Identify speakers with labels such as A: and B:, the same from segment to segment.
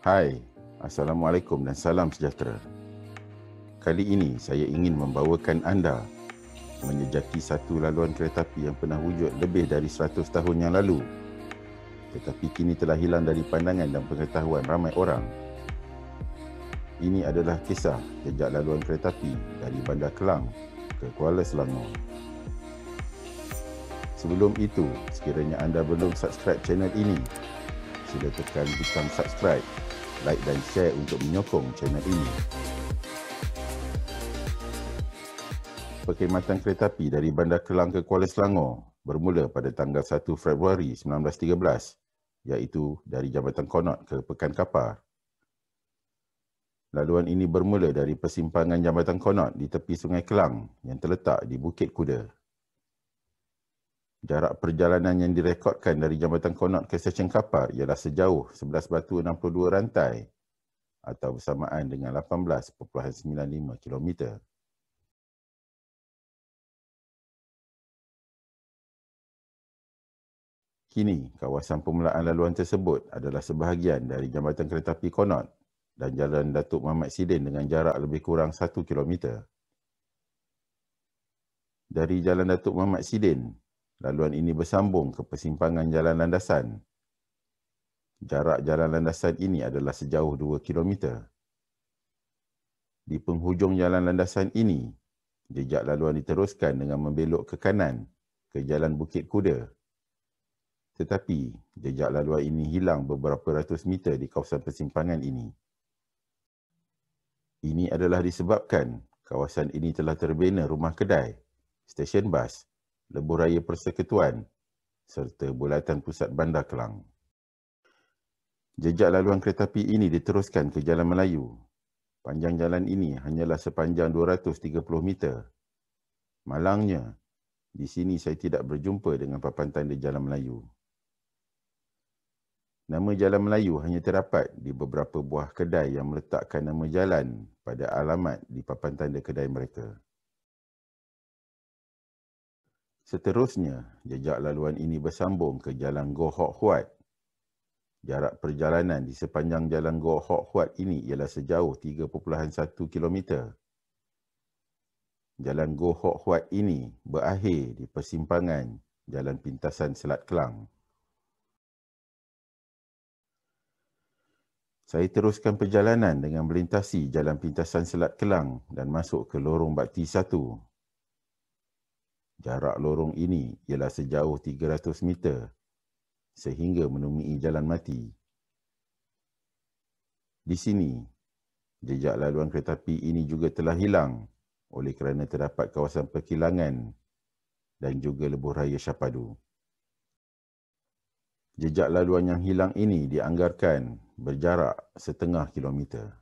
A: Hai, Assalamualaikum dan salam sejahtera. Kali ini saya ingin membawakan anda menjejaki satu laluan kereta api yang pernah wujud lebih dari 100 tahun yang lalu tetapi kini telah hilang dari pandangan dan pengetahuan ramai orang. Ini adalah kisah jejak laluan kereta api dari Bandar Kelang ke Kuala Selangor. Sebelum itu, sekiranya anda belum subscribe channel ini, sila tekan butang subscribe like dan share untuk menyokong channel ini. Perkhidmatan kereta api dari Bandar Kelang ke Kuala Selangor bermula pada tanggal 1 Februari 1913 iaitu dari Jabatan Konot ke Pekan Kapar. Laluan ini bermula dari persimpangan Jabatan Konot di tepi Sungai Kelang yang terletak di Bukit Kuda. Jarak perjalanan yang direkodkan dari Jambatan Konot ke Stesen Kapar ialah sejauh 11 batu 62 rantai atau bersamaan dengan 18.95 km. Kini, kawasan pemulaan laluan tersebut adalah sebahagian dari Jambatan Kereta Api Konot dan Jalan Datuk Muhammad Sidin dengan jarak lebih kurang 1 km. Dari Jalan Datuk Muhammad Sidin, Laluan ini bersambung ke persimpangan jalan landasan. Jarak jalan landasan ini adalah sejauh 2 km. Di penghujung jalan landasan ini, jejak laluan diteruskan dengan membelok ke kanan ke jalan Bukit Kuda. Tetapi, jejak laluan ini hilang beberapa ratus meter di kawasan persimpangan ini. Ini adalah disebabkan kawasan ini telah terbina rumah kedai, stesen bas, Lebuh Raya Persekutuan serta Bulatan Pusat Bandar Kelang. Jejak laluan kereta api ini diteruskan ke Jalan Melayu. Panjang jalan ini hanyalah sepanjang 230 meter. Malangnya, di sini saya tidak berjumpa dengan papan tanda Jalan Melayu. Nama Jalan Melayu hanya terdapat di beberapa buah kedai yang meletakkan nama jalan pada alamat di papan tanda kedai mereka. Seterusnya, jejak laluan ini bersambung ke Jalan Gohok Huat. Jarak perjalanan di sepanjang Jalan Gohok Huat ini ialah sejauh 3.1 km. Jalan Gohok Huat ini berakhir di persimpangan Jalan Pintasan Selat Kelang. Saya teruskan perjalanan dengan melintasi Jalan Pintasan Selat Kelang dan masuk ke Lorong Bakti Jarak lorong ini ialah sejauh 300 meter sehingga menemui jalan mati. Di sini, jejak laluan kereta api ini juga telah hilang oleh kerana terdapat kawasan perkilangan dan juga lebuh raya Syapadu. Jejak laluan yang hilang ini dianggarkan berjarak setengah kilometer.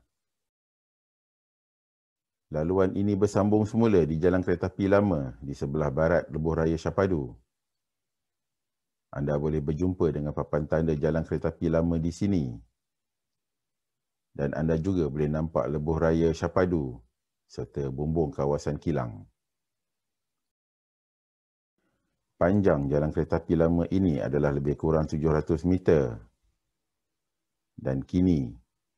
A: Laluan ini bersambung semula di jalan kereta api lama di sebelah barat lebuh raya Syapadu. Anda boleh berjumpa dengan papan tanda jalan kereta api lama di sini. Dan anda juga boleh nampak lebuh raya Syapadu serta bumbung kawasan kilang. Panjang jalan kereta api lama ini adalah lebih kurang 700 meter. Dan kini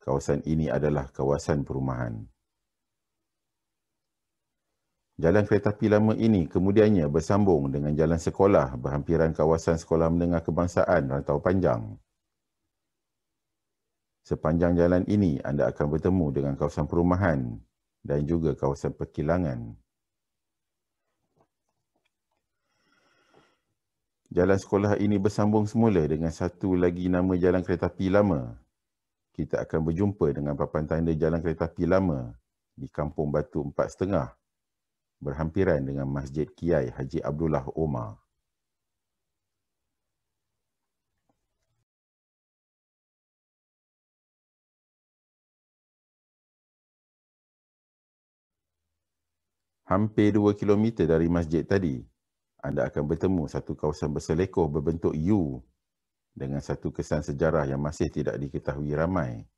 A: kawasan ini adalah kawasan perumahan. Jalan kereta api lama ini kemudiannya bersambung dengan jalan sekolah berhampiran kawasan sekolah menengah kebangsaan rantau panjang. Sepanjang jalan ini anda akan bertemu dengan kawasan perumahan dan juga kawasan perkilangan. Jalan sekolah ini bersambung semula dengan satu lagi nama jalan kereta api lama. Kita akan berjumpa dengan papan tanda jalan kereta api lama di Kampung Batu Empat setengah berhampiran dengan Masjid Kiai Haji Abdullah Omar. Hampir 2 km dari masjid tadi, anda akan bertemu satu kawasan berselekoh berbentuk U dengan satu kesan sejarah yang masih tidak diketahui ramai.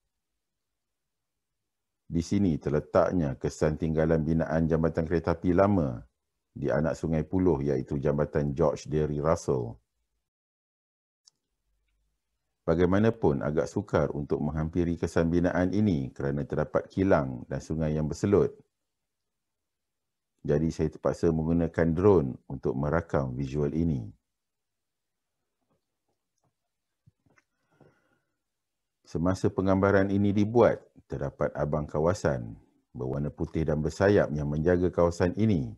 A: Di sini terletaknya kesan tinggalan binaan jambatan kereta api lama di anak sungai Puluh iaitu jambatan George Derry Russell. Bagaimanapun agak sukar untuk menghampiri kesan binaan ini kerana terdapat kilang dan sungai yang berselut. Jadi saya terpaksa menggunakan drone untuk merakam visual ini. Semasa penggambaran ini dibuat, Terdapat abang kawasan berwarna putih dan bersayap yang menjaga kawasan ini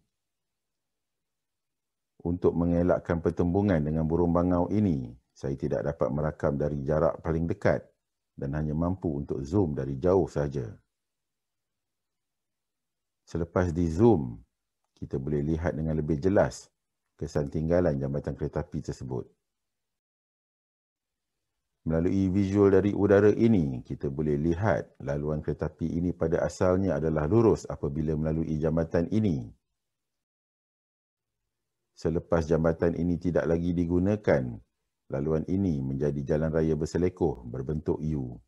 A: untuk mengelakkan pertembungan dengan burung bangau ini, saya tidak dapat merakam dari jarak paling dekat dan hanya mampu untuk zoom dari jauh saja. Selepas di zoom, kita boleh lihat dengan lebih jelas kesan tinggalan jambatan kereta api tersebut. Melalui visual dari udara ini, kita boleh lihat laluan kereta api ini pada asalnya adalah lurus apabila melalui jambatan ini. Selepas jambatan ini tidak lagi digunakan, laluan ini menjadi jalan raya berselekoh berbentuk U.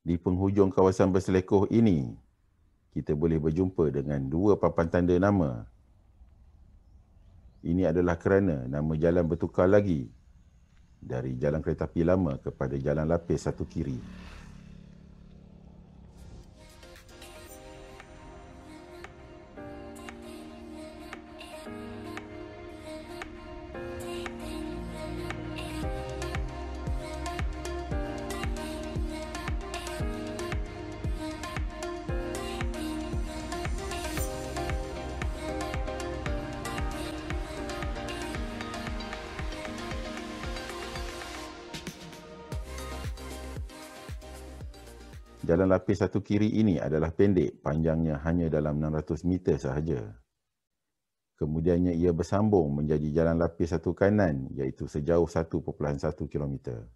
A: Di penghujung kawasan berselekoh ini, kita boleh berjumpa dengan dua papan tanda nama. Ini adalah kerana nama jalan bertukar lagi dari jalan kereta api lama kepada jalan lapis satu kiri jalan lapis satu kiri ini adalah pendek, panjangnya hanya dalam 600 meter sahaja. Kemudiannya ia bersambung menjadi jalan lapis satu kanan iaitu sejauh 1.1 km.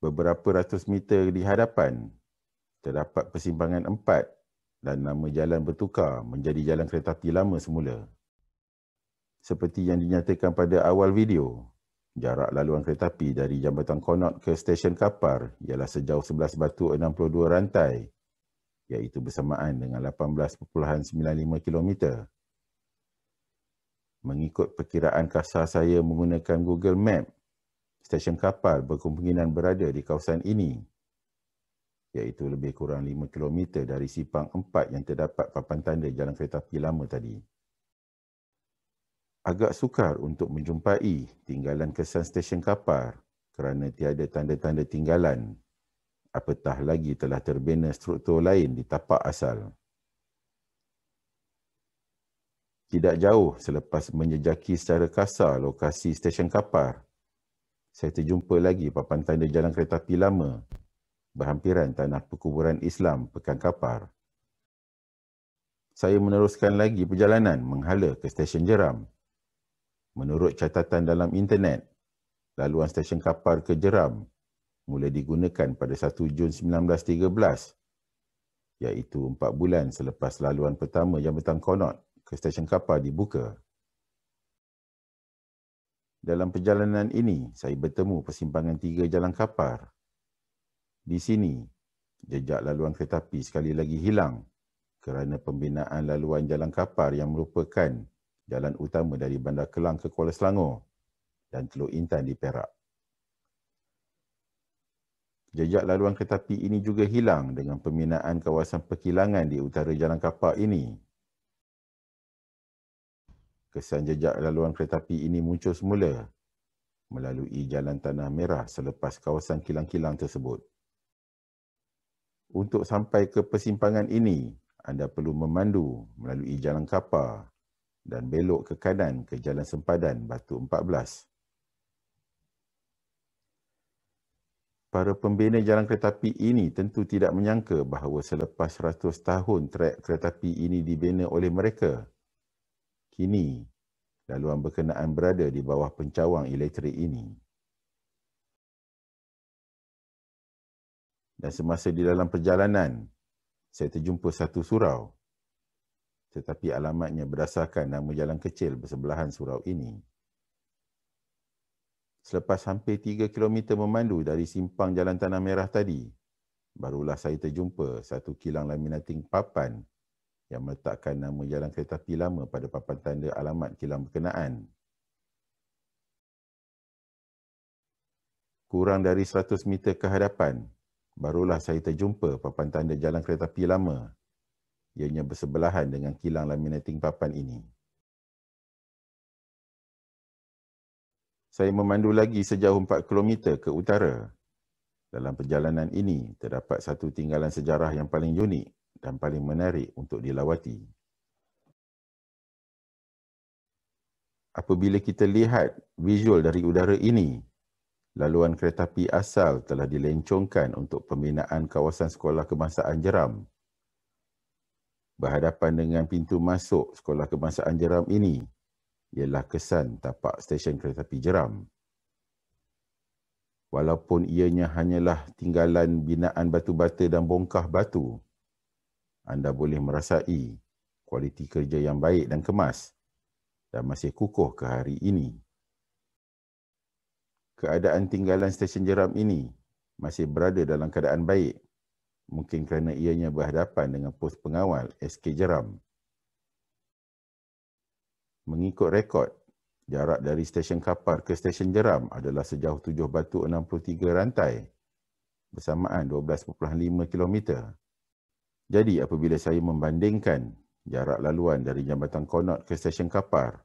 A: Beberapa ratus meter di hadapan terdapat persimpangan empat dan nama jalan bertukar menjadi jalan kereta api lama semula. Seperti yang dinyatakan pada awal video, Jarak laluan kereta api dari Jambatan Konot ke Stesen Kapar ialah sejauh 11 batu 62 rantai iaitu bersamaan dengan 18.95 km. Mengikut perkiraan kasar saya menggunakan Google Map, stesen Kapar berkemungkinan berada di kawasan ini iaitu lebih kurang 5 km dari Sipang 4 yang terdapat papan tanda jalan kereta api lama tadi agak sukar untuk menjumpai tinggalan kesan stesen kapar kerana tiada tanda-tanda tinggalan. Apatah lagi telah terbina struktur lain di tapak asal. Tidak jauh selepas menjejaki secara kasar lokasi stesen kapar, saya terjumpa lagi papan tanda jalan kereta api lama berhampiran tanah perkuburan Islam Pekan Kapar. Saya meneruskan lagi perjalanan menghala ke stesen jeram Menurut catatan dalam internet, laluan stesen Kapar ke Jeram mula digunakan pada 1 Jun 1913 iaitu 4 bulan selepas laluan pertama Jambatan Konot ke stesen Kapar dibuka. Dalam perjalanan ini, saya bertemu persimpangan tiga jalan Kapar. Di sini, jejak laluan kereta api sekali lagi hilang kerana pembinaan laluan jalan Kapar yang merupakan jalan utama dari Bandar Kelang ke Kuala Selangor dan Teluk Intan di Perak. Jejak laluan kereta api ini juga hilang dengan pembinaan kawasan perkilangan di utara jalan Kapal ini. Kesan jejak laluan kereta api ini muncul semula melalui jalan tanah merah selepas kawasan kilang-kilang tersebut. Untuk sampai ke persimpangan ini, anda perlu memandu melalui jalan kapal dan belok ke kanan ke jalan sempadan batu 14. Para pembina jalan kereta api ini tentu tidak menyangka bahawa selepas 100 tahun trek kereta api ini dibina oleh mereka, kini laluan berkenaan berada di bawah pencawang elektrik ini. Dan semasa di dalam perjalanan, saya terjumpa satu surau tetapi alamatnya berdasarkan nama jalan kecil bersebelahan surau ini. Selepas hampir 3 km memandu dari simpang jalan tanah merah tadi, barulah saya terjumpa satu kilang laminating papan yang meletakkan nama jalan kereta api lama pada papan tanda alamat kilang berkenaan. Kurang dari 100 meter ke hadapan, barulah saya terjumpa papan tanda jalan kereta api lama ianya bersebelahan dengan kilang laminating papan ini. Saya memandu lagi sejauh 4 km ke utara. Dalam perjalanan ini, terdapat satu tinggalan sejarah yang paling unik dan paling menarik untuk dilawati. Apabila kita lihat visual dari udara ini, laluan kereta api asal telah dilencongkan untuk pembinaan kawasan sekolah kebangsaan jeram berhadapan dengan pintu masuk sekolah kebangsaan jeram ini ialah kesan tapak stesen kereta api jeram. Walaupun ianya hanyalah tinggalan binaan batu bata dan bongkah batu, anda boleh merasai kualiti kerja yang baik dan kemas dan masih kukuh ke hari ini. Keadaan tinggalan stesen jeram ini masih berada dalam keadaan baik mungkin kerana ianya berhadapan dengan pos pengawal SK Jeram. Mengikut rekod, jarak dari stesen kapar ke stesen Jeram adalah sejauh 7 batu 63 rantai bersamaan 12.5 km. Jadi apabila saya membandingkan jarak laluan dari Jambatan Konot ke stesen kapar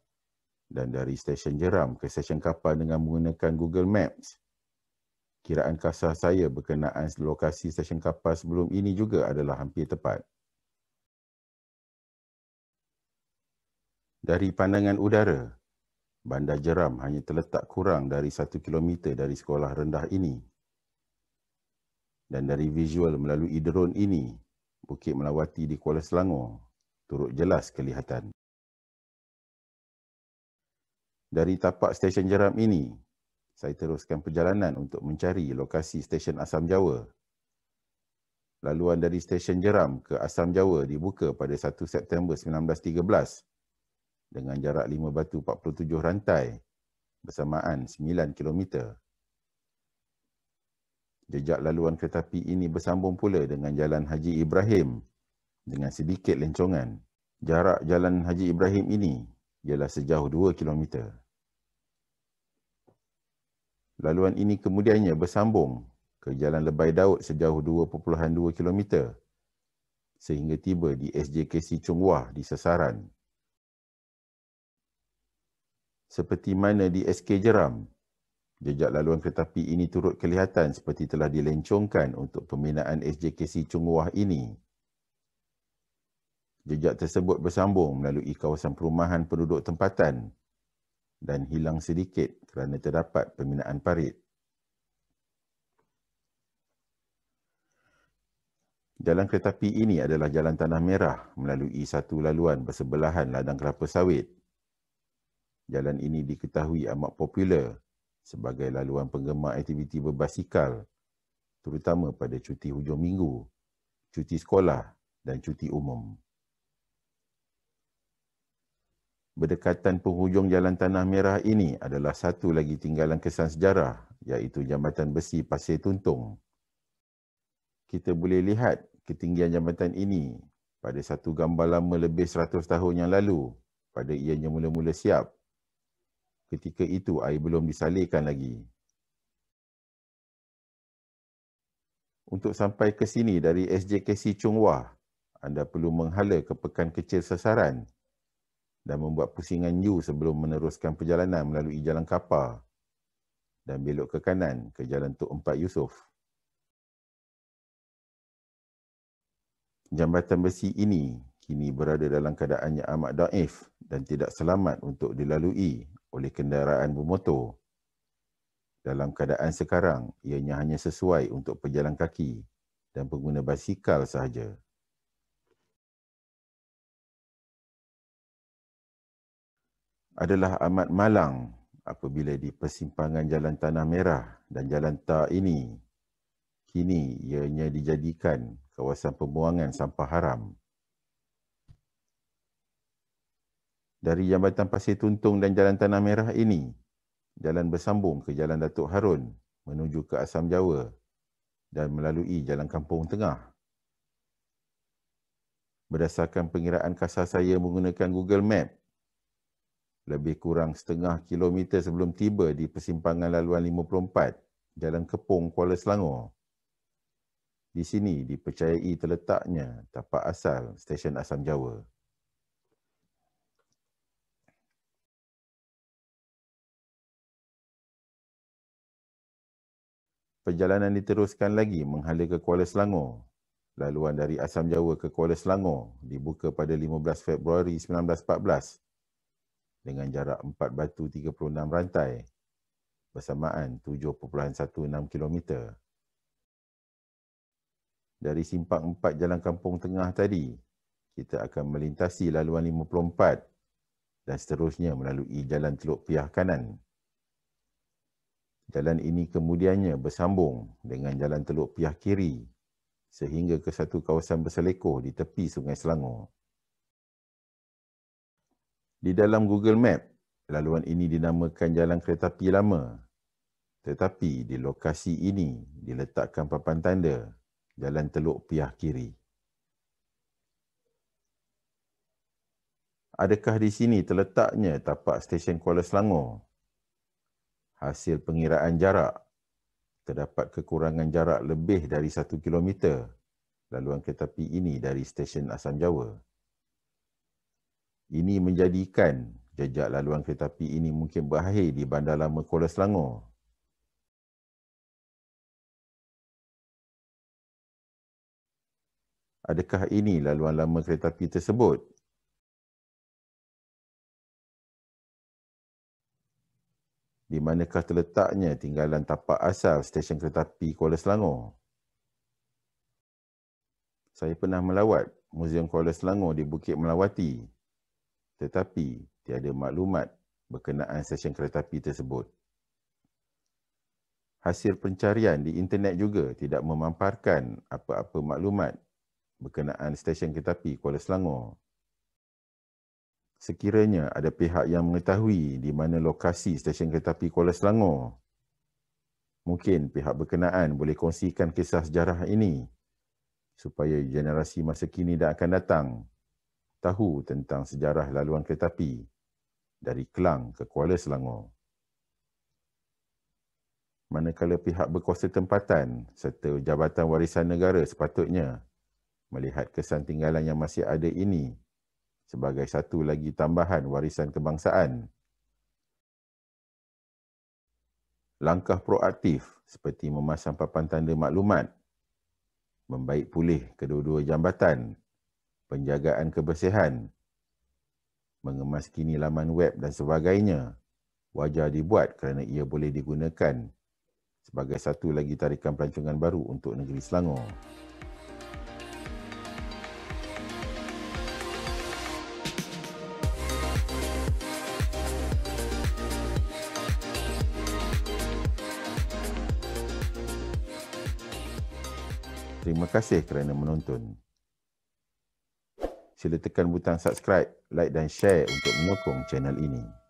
A: dan dari stesen Jeram ke stesen kapar dengan menggunakan Google Maps, kiraan kasar saya berkenaan lokasi stesen kapal sebelum ini juga adalah hampir tepat. Dari pandangan udara, Bandar Jeram hanya terletak kurang dari 1 km dari sekolah rendah ini. Dan dari visual melalui drone ini, Bukit Melawati di Kuala Selangor turut jelas kelihatan. Dari tapak stesen Jeram ini, saya teruskan perjalanan untuk mencari lokasi stesen Asam Jawa. Laluan dari stesen Jeram ke Asam Jawa dibuka pada 1 September 1913 dengan jarak 5 batu 47 rantai bersamaan 9 km. Jejak laluan kereta api ini bersambung pula dengan Jalan Haji Ibrahim dengan sedikit lencongan. Jarak Jalan Haji Ibrahim ini ialah sejauh 2 kilometer. Laluan ini kemudiannya bersambung ke Jalan Lebai Daud sejauh 2.2 km sehingga tiba di SJKC Chung Wah di sasaran. Seperti mana di SK Jeram, jejak laluan kereta api ini turut kelihatan seperti telah dilencongkan untuk pembinaan SJKC Chung Wah ini. Jejak tersebut bersambung melalui kawasan perumahan penduduk tempatan dan hilang sedikit kerana terdapat pembinaan parit. Jalan kereta api ini adalah jalan tanah merah melalui satu laluan bersebelahan ladang kelapa sawit. Jalan ini diketahui amat popular sebagai laluan penggemar aktiviti berbasikal terutama pada cuti hujung minggu, cuti sekolah dan cuti umum. berdekatan penghujung Jalan Tanah Merah ini adalah satu lagi tinggalan kesan sejarah iaitu Jambatan Besi Pasir Tuntung. Kita boleh lihat ketinggian jambatan ini pada satu gambar lama lebih 100 tahun yang lalu pada ianya mula-mula siap. Ketika itu air belum disalirkan lagi. Untuk sampai ke sini dari SJKC Chung Wah, anda perlu menghala ke pekan kecil sasaran dan membuat pusingan you sebelum meneruskan perjalanan melalui jalan kapal dan belok ke kanan ke jalan Tok Empat Yusof. Jambatan besi ini kini berada dalam keadaannya amat daif dan tidak selamat untuk dilalui oleh kenderaan bermotor. Dalam keadaan sekarang, ianya hanya sesuai untuk pejalan kaki dan pengguna basikal sahaja. adalah amat malang apabila di persimpangan jalan tanah merah dan jalan ta ini kini ianya dijadikan kawasan pembuangan sampah haram dari jambatan pasir tuntung dan jalan tanah merah ini jalan bersambung ke jalan datuk harun menuju ke asam jawa dan melalui jalan kampung tengah berdasarkan pengiraan kasar saya menggunakan google map lebih kurang setengah kilometer sebelum tiba di persimpangan laluan 54 Jalan Kepung Kuala Selangor. Di sini dipercayai terletaknya tapak asal stesen Asam Jawa. Perjalanan diteruskan lagi menghala ke Kuala Selangor. Laluan dari Asam Jawa ke Kuala Selangor dibuka pada 15 Februari 1914 dengan jarak 4 batu 36 rantai bersamaan 7.16 km. Dari simpang 4 Jalan Kampung Tengah tadi, kita akan melintasi laluan 54 dan seterusnya melalui Jalan Teluk Piah Kanan. Jalan ini kemudiannya bersambung dengan Jalan Teluk Piah Kiri sehingga ke satu kawasan berselekoh di tepi Sungai Selangor di dalam Google Map, laluan ini dinamakan Jalan Kereta Api Lama. Tetapi di lokasi ini diletakkan papan tanda Jalan Teluk Piah Kiri. Adakah di sini terletaknya tapak stesen Kuala Selangor? Hasil pengiraan jarak, terdapat kekurangan jarak lebih dari 1 km laluan kereta api ini dari stesen Asam Jawa. Ini menjadikan jejak laluan kereta api ini mungkin berakhir di Bandar Lama Kuala Selangor. Adakah ini laluan lama kereta api tersebut? Di manakah terletaknya tinggalan tapak asal stesen kereta api Kuala Selangor? Saya pernah melawat Muzium Kuala Selangor di Bukit Melawati tetapi tiada maklumat berkenaan stesen kereta api tersebut. Hasil pencarian di internet juga tidak memamparkan apa-apa maklumat berkenaan stesen kereta api Kuala Selangor. Sekiranya ada pihak yang mengetahui di mana lokasi stesen kereta api Kuala Selangor, mungkin pihak berkenaan boleh kongsikan kisah sejarah ini supaya generasi masa kini dan akan datang tahu tentang sejarah laluan kereta api dari Kelang ke Kuala Selangor. Manakala pihak berkuasa tempatan serta Jabatan Warisan Negara sepatutnya melihat kesan tinggalan yang masih ada ini sebagai satu lagi tambahan warisan kebangsaan. Langkah proaktif seperti memasang papan tanda maklumat, membaik pulih kedua-dua jambatan penjagaan kebersihan, mengemaskini laman web dan sebagainya wajar dibuat kerana ia boleh digunakan sebagai satu lagi tarikan pelancongan baru untuk negeri Selangor. Terima kasih kerana menonton sila tekan butang subscribe, like dan share untuk menyokong channel ini.